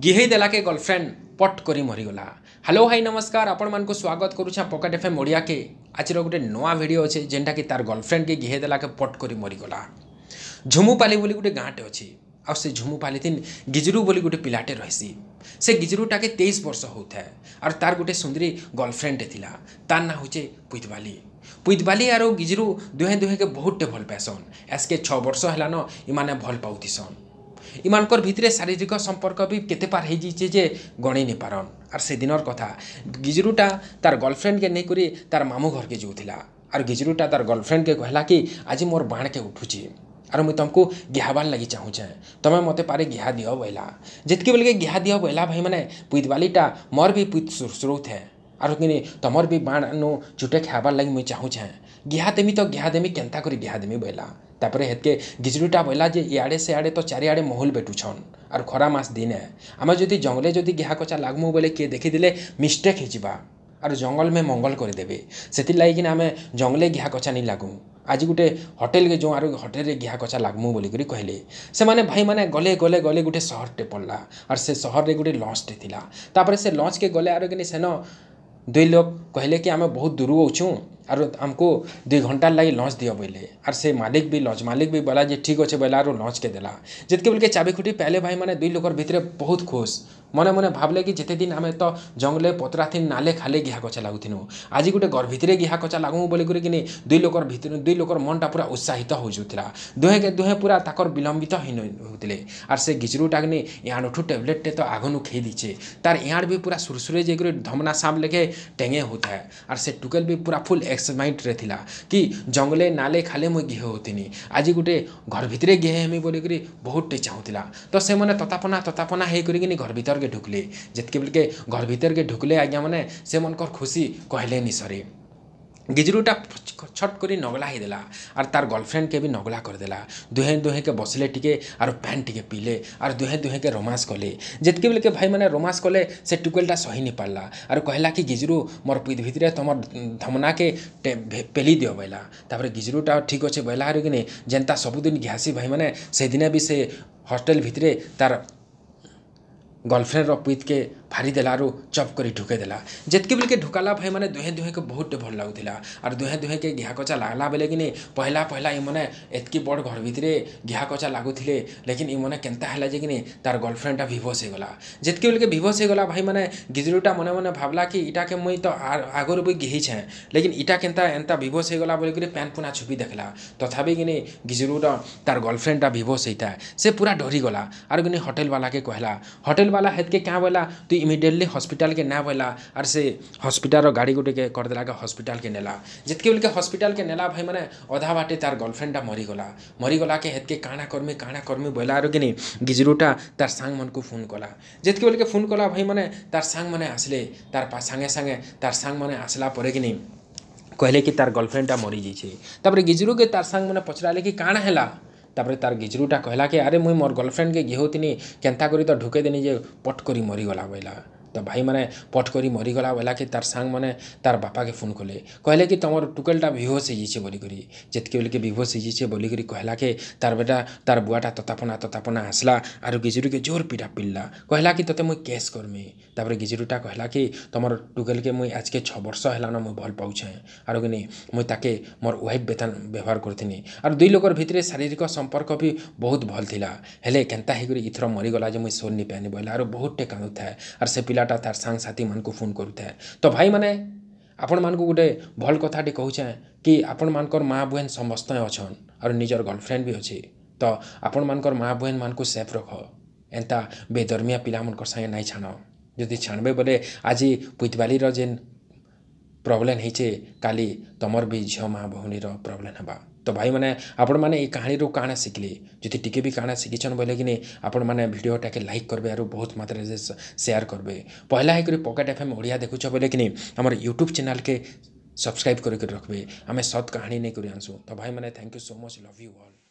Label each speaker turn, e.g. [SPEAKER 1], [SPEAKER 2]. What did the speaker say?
[SPEAKER 1] ଗିହେଇଦେଲା କେ girlfriend ପଟ୍ କରି ମରିଗଲା ହ୍ୟାଲୋ ଭାଇ ନମସ୍କାର ଆପଣମାନଙ୍କୁ ସ୍ୱାଗତ କରୁଛେ ପକେଟ୍ ଏଫ୍ ଏମ୍ ଓଡ଼ିଆକେ ଆଜିର ଗୋଟେ ନୂଆ ଭିଡ଼ିଓ ଅଛେ ଯେନ୍ଟାକି ତାର ଗର୍ଲଫ୍ରେଣ୍ଡକେ ଗିହେଇଦେଲାକେ ପଟ୍ କରି ମରିଗଲା ଝୁମୁପାଲି ବୋଲି ଗୋଟେ ଗାଁଟେ ଅଛି ଆଉ ସେ ଝୁମୁପାଲି ଥିନ୍ ଗିଜରୁ ବୋଲି ଗୋଟେ ପିଲାଟେ ରହିସି ସେ ଗିଜରୁଟାକେ ତେଇଶ ବର୍ଷ ହଉଥାଏ ଆର୍ ତାର ଗୋଟେ ସୁନ୍ଦରୀ ଗର୍ଲଫ୍ରେଣ୍ଡଟେ ଥିଲା ତାର ନାଁ ହଉଛେ ପୁଇତବାଲି ପୁଇତବାଲି ଆରୁ ଗିଜରୁ ଦୁହେଁ ଦୁହେଁକେ ବହୁତଟେ ଭଲ ପାଏସନ୍ ଏସ୍କେ ଛଅ ବର୍ଷ ହେଲାନ ଇମାନେ ଭଲ ପାଉଥିସନ୍ इमान भितर शारीरिक संपर्क भी केते पार हो जे गणे नहीं पारन आर से दिन कथा गिजरूटा तार गर्लफ्रेंड के नहीं तार मामू घर के जोला आर गिजरुटा तार गर्लफ्रेंड के कहला कि आज मोर बाण के उठू आर मुझ तुमको घिहबार लगी चाहूचे तुम्हें मत पारे घिहा दि बोला जितके बेल के घिहा दि बोला भाई मैंने पुतवालीटा मोर भी पुत सुरु थे आर कि तुमर भी बाण नु चुटे खेबार लगे मुझे चाहूचे घिहा देमी तो घिहा देमी के घिहा देमी बोला ତାପରେ ହେତ୍କେ ଗିଜୁଳିଟା ବଇଲା ଯେ ଇଆଡ଼େ ସିଆଡ଼େ ତ ଚାରିଆଡ଼େ ମହୁଲ ବେଟୁଛନ୍ ଆର୍ ଖରା ମାସ ଦିନେ ଆମେ ଯଦି ଜଙ୍ଗଲେ ଯଦି ଘିହା କଚା ଲାଗ୍ମୁ ବୋଲେ କିଏ ଦେଖିଦେଲେ ମିଷ୍ଟେକ୍ ହେଇଯିବା ଆର୍ ଜଙ୍ଗଲ ମେ ମଙ୍ଗଲ କରିଦେବେ ସେଥିର୍ଲାଗିକିନା ଆମେ ଜଙ୍ଗଲେ ଘିହା କଚା ନାଇଁ ଲାଗୁ ଆଜି ଗୁଟେ ହୋଟେଲ୍କେ ଯେଉଁ ଆରୁ ହୋଟେଲ୍ରେ ଘିହା କଚା ଲାଗ୍ମୁ ବୋଲିକରି କହିଲେ ସେମାନେ ଭାଇମାନେ ଗଲେ ଗଲେ ଗଲେ ଗୁଟେ ସହରଟେ ପଡ଼୍ଲା ଆର୍ ସେ ସହରରେ ଗୁଟେ ଲଞ୍ଚଟେ ଥିଲା ତାପରେ ସେ ଲଞ୍ଚକେ ଗଲେ ଆରୁ କିନି ସେନ ଦୁଇ ଲୋକ କହିଲେ କି ଆମେ ବହୁତ ଦୂରୁ ଅଛୁଁ आर आमको दुई घंटार लगे लंच दिव बोले आर से मालिक भी लंच मालिक भी बोला ठीक अच्छे बोला आरो लंच के देला जितके बोल के चाबी खुटी पहले भाई मैंने दुई लोकर भितर बहुत खुश ମନେ ମନେ ଭାବଲେ କି ଯେତେ ଦିନ ଆମେ ତ ଜଙ୍ଗଲେ ପତ୍ରାଥିନ୍ ନାଲେ ଖାଲେ ଘିହା ଗଛ ଲାଗୁଥିନୁ ଆଜି ଗୋଟେ ଘର ଭିତରେ ଘିହା କଚା ଲାଗୁଁ ବୋଲିକରି କିନି ଦୁଇ ଲୋକର ଭିତରୁ ଦୁଇ ଲୋକର ମନଟା ପୁରା ଉତ୍ସାହିତ ହୋଇଯାଉଥିଲା ଦୁହେଁକେ ଦୁହେଁ ପୁରା ତାଙ୍କର ବିଲମ୍ବିତ ହେଉଥିଲେ ଆର୍ ସେ ଗିଜରୁଟାକ କିନି ଇଆଡ଼ୁଠୁ ଟେବ୍ଲେଟ୍ଟେ ତ ଆଗନୁ ଖେଇ ଦେଇଛେ ତାର ଇଆଡ଼ ବି ପୁରା ସୁରୁସୁରେ ଯାଇକରି ଧମନା ସାମ ଲେଖେ ଟେଙ୍ଗେ ହଉଥାଏ ଆର୍ ସେ ଟୁକେଲ୍ ବି ପୁରା ଫୁଲ୍ ଏକ୍ସମାଇଟ୍ରେ ଥିଲା କି ଜଙ୍ଗଲେ ନାଲେ ଖାଲେ ମୁଇଁ ଘିହେ ହେଉଥିନି ଆଜି ଗୋଟେ ଘର ଭିତରେ ଘିହେ ହେମି ବୋଲିକରି ବହୁତଟେ ଚାହୁଁଥିଲା ତ ସେମାନେ ତତାପନା ତତାପନା ହେଇକରି କିନି ଘର ଭିତର ଭିତରକେ ଢୁକ୍ଲେ ଯେତ୍କି ବେଲ୍କେ ଘର୍ ଭିତରକେ ଢୁକ୍ଲେ ଆଜ୍ଞାମାନେ ସେମାନଙ୍କର ଖୁସି କହିଲେନି ସରେ ଗିଜରୁଟା ଛଟ୍ କରି ନଗଲା ହେଇଦେଲା ଆର୍ ତାର୍ ଗର୍ଲଫ୍ରେଣ୍ଡକେ ବି ନଗଲା କରିଦେଲା ଦୁହେଁ ଦୁହେଁକେ ବସିଲେ ଟିକେ ଆର୍ ପ୍ୟାନ୍ ଟିକେ ପିଇଲେ ଆର୍ ଦୁହେଁ ଦୁହେଁକେ ରୋମାନ୍ସ କଲେ ଯେତ୍କି ବେଲ୍କେ ଭାଇମାନେ ରୋମାନ୍ସ କଲେ ସେ ଟୁକେଲ୍ଟା ସହି ନି ପାର୍ଲା ଆର୍ କହିଲା କି ଗିଜରୁ ମୋର୍ ପିତ୍ ଭିତରେ ତମର୍ ଧମନାକେ ପେଲି ଦିଅ ବୋଇଲା ତାପରେ ଗିଜରୁଟା ଠିକ୍ ଅଛେ ବୋଇଲା ଆର୍ କିନି ଯେନ୍ତା ସବୁଦିନ ଘିଆସି ଭାଇମାନେ ସେଦିନେ ବି ସେ ହଷ୍ଟେଲ୍ ଭିତରେ ତାର୍ girlfriend of Pitt के ଭାରି ଦେଲାରୁ ଚପ୍ କରି ଢୁକେଇ ଦେଲା ଯେତ୍କି ବେଲ୍କେ ଢୁକାଲା ଭାଇମାନେ ଦୁହେଁ ଦୁହେଁକେ ବହୁତଟେ ଭଲ ଲାଗୁଥିଲା ଆର୍ ଦୁହେଁ ଦୁହେଁକେ ଘିଆ କଚା ଲାଗ୍ଲା ବେଲେ କିନି ପହିଲା ପହିଲା ଇମାନେ ଏତ୍କି ବଡ଼ ଘର ଭିତରେ ଘିଆ କଚା ଲାଗୁଥିଲେ ଲେକିନ୍ ଇମାନେ କେନ୍ତା ହେଲା ଯେ କିନି ତାର୍ ଗର୍ଲଫ୍ରେଣ୍ଡଟା ଭିଭସ୍ ହେଇଗଲା ଯେତ୍କି ବେଲ୍କେ ଭିଭସ୍ ହେଇଗଲା ଭାଇମାନେ ଗିଜୁରୁଟା ମନେ ମନେ ଭାବ୍ଲା କି ଇଟାକେ ମୁଇଁ ତ ଆଗରୁ ବି ଘିହିଛେଁ ଲେକିନ୍ ଇଟା କେନ୍ତା ଏନ୍ତା ଭିଭସ୍ ହେଇଗଲା ବୋଲିକରି ପ୍ୟାନ୍ ପୁନା ଛୁପି ଦେଖ୍ଲା ତଥାପି କିନି ଗିଜୁରୁର ତାର୍ ଗର୍ଲଫ୍ରେଣ୍ଡଟା ଭିଭସ୍ ହେଇଥାଏ ସେ ପୁରା ଡରିଗଲା ଆର୍ କିନି ହୋଟେଲ୍ବାଲାକେ କହେଲା ହୋଟେଲ୍ବାଲା ହେତ୍କେ କାଁ ବୋଇଲା ତୁଇ इमिडिएटली हस्पिटाल के ना बोला आर से हस्पिटाल गाड़ी गोटे के करदेला के हस्पिटाल के नेला जितके बोल हस्पिटाल के नेला भाई मैंने अधा बाटे तार गर्लफ्रेंडटा मरीगला मरीगला के हेतके काणा कर्मी काणा कर्मी बोला आरो कि गिजरुटा तार सांग मन को फोन कला जितके बोल के फोन कला भाई मैंने तार सांग मैंने आसले तार सांगे सागे तार सांग मैंने आसला पर कि नहीं कहले कि तार गर्लफ्रेंडटा मरी जाइए तापर गिजरु के तार सांग मैंने पचराले कि काणा है ତାପରେ ତାର ଗିଜରୁଟା କହିଲା କି ଆରେ ମୁଇଁ ମୋର ଗର୍ଲଫ୍ରେଣ୍ଡକେ ଗିହଉଥିନି କେନ୍ତା କରି ତ ଢୁକେଇ ଦେନି ଯେ ପଟ୍ କରି ମରିଗଲା ବୋଇଲା ତ ଭାଇମାନେ ପଟ୍ କରି ମରିଗଲା ବେଲାକେ ତାର୍ ସାଙ୍ଗମାନେ ତାର୍ ବାପାକେ ଫୋନ୍ କଲେ କହିଲେ କି ତମର ଟୁକେଲ୍ଟା ବିଭୋସ୍ ହେଇଯାଇଛେ ବୋଲିକରି ଯେତ୍କି ବେଲ୍କେ ବିଭୋସ୍ ହେଇଯାଇଛେ ବୋଲିକରି କହିଲାକେ ତାର୍ ବେଟା ତାର୍ ବୁଆଟା ତତାପନା ତତାପନା ଆସ୍ଲା ଆରୁ ଗିଜୁରୁକେ ଜୋର୍ ପିଟା ପିଡ଼୍ଲା କହିଲା କି ତତେ ମୁଇଁ କେସ୍ କର୍ମି ତାପରେ ଗିଜୁରୁଟା କହିଲା କି ତମର ଟୁକେଲ୍କେ ମୁଇଁ ଆଜ୍କେ ଛଅ ବର୍ଷ ହେଲାନ ମୁଇଁ ଭଲ୍ ପାଉଛେଁ ଆରୁ କିନି ମୁଇଁ ତାକେ ମୋର୍ ୱାଇଫ୍ ବେତାନ୍ ବ୍ୟବହାର କରିଥିନି ଆରୁ ଦୁଇ ଲୋକର ଭିତରେ ଶାରୀରିକ ସମ୍ପର୍କ ବି ବହୁତ ଭଲ୍ ଥିଲା ହେଲେ କେନ୍ତା ହେଇକରି ଇଥର ମରିଗଲା ଯେ ମୁଇଁ ସୋର୍ ନି ପାଏନି ବୋଇଲା ଆରୁ ବହୁତଟେ କାନ୍ଦୁଥାଏ ଆର୍ ସେ ପିଲା ପିଲାଟା ତାର୍ ସାଙ୍ଗସାଥିମାନଙ୍କୁ ଫୋନ୍ କରୁଥାଏ ତ ଭାଇମାନେ ଆପଣମାନଙ୍କୁ ଗୋଟେ ଭଲ୍ କଥାଟି କହୁଛେଁ କି ଆପଣମାନଙ୍କର ମାଆ ବୁହେନ୍ ସମସ୍ତେ ଅଛନ୍ ଆରୁ ନିଜର ଗର୍ଲଫ୍ରେଣ୍ଡ ବି ଅଛି ତ ଆପଣମାନଙ୍କର ମାଆ ବୁହେନ୍ମାନଙ୍କୁ ସେଫ୍ ରଖ ଏନ୍ତା ବେଦର୍ମିଆ ପିଲାମାନଙ୍କର ସାଙ୍ଗେ ନାଇଁ ଛାଣ ଯଦି ଛାଣବେ ବୋଲେ ଆଜି ପୁଇତବାଲିର ଯେନ୍ ପ୍ରୋବ୍ଲେମ୍ ହେଇଛେ କାଲି ତମର ବି ଝିଅ ମା' ଭଉଣୀର ପ୍ରୋବ୍ଲେମ୍ ହେବା ତ ଭାଇମାନେ ଆପଣମାନେ ଏଇ କାହାଣୀରୁ କାଣା ଶିଖିଲେ ଯଦି ଟିକେ ବି କାଣା ଶିଖିଛନ୍ ବୋଇଲେ କି ନେଇ ଆପଣମାନେ ଭିଡ଼ିଓଟାକେ ଲାଇକ୍ କରିବେ ଆରୁ ବହୁତ ମାତ୍ରାରେ ସେୟାର କରିବେ ପହିଲା ହେଇକରି ପକେଟ୍ ଏଫ୍ ଏମ୍ ଓଡ଼ିଆ ଦେଖୁଛ ବୋଇଲେ କି ନେଇ ଆମର ୟୁଟ୍ୟୁବ୍ ଚ୍ୟାନେଲ୍କେ ସବସ୍କ୍ରାଇବ୍ କରିକି ରଖିବେ ଆମେ ସତ୍ କାହାଣୀ ନେଇକରି ଆନସୁଁ ତ ଭାଇମାନେ thank you so much love you all